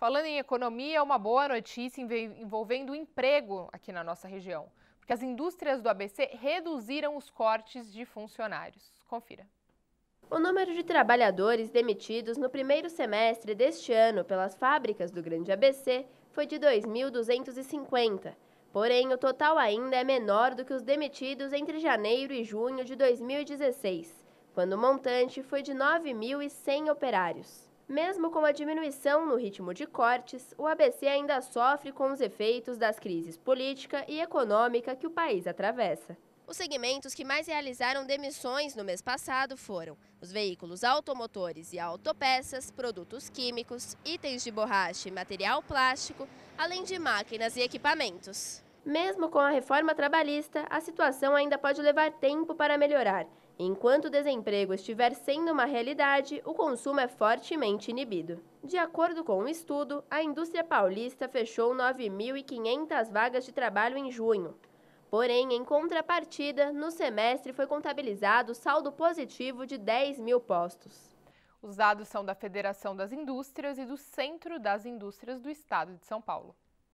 Falando em economia, uma boa notícia envolvendo o emprego aqui na nossa região, porque as indústrias do ABC reduziram os cortes de funcionários. Confira. O número de trabalhadores demitidos no primeiro semestre deste ano pelas fábricas do Grande ABC foi de 2.250. Porém, o total ainda é menor do que os demitidos entre janeiro e junho de 2016, quando o montante foi de 9.100 operários. Mesmo com a diminuição no ritmo de cortes, o ABC ainda sofre com os efeitos das crises política e econômica que o país atravessa. Os segmentos que mais realizaram demissões no mês passado foram os veículos automotores e autopeças, produtos químicos, itens de borracha e material plástico, além de máquinas e equipamentos. Mesmo com a reforma trabalhista, a situação ainda pode levar tempo para melhorar Enquanto o desemprego estiver sendo uma realidade, o consumo é fortemente inibido. De acordo com o um estudo, a indústria paulista fechou 9.500 vagas de trabalho em junho. Porém, em contrapartida, no semestre foi contabilizado saldo positivo de 10 mil postos. Os dados são da Federação das Indústrias e do Centro das Indústrias do Estado de São Paulo.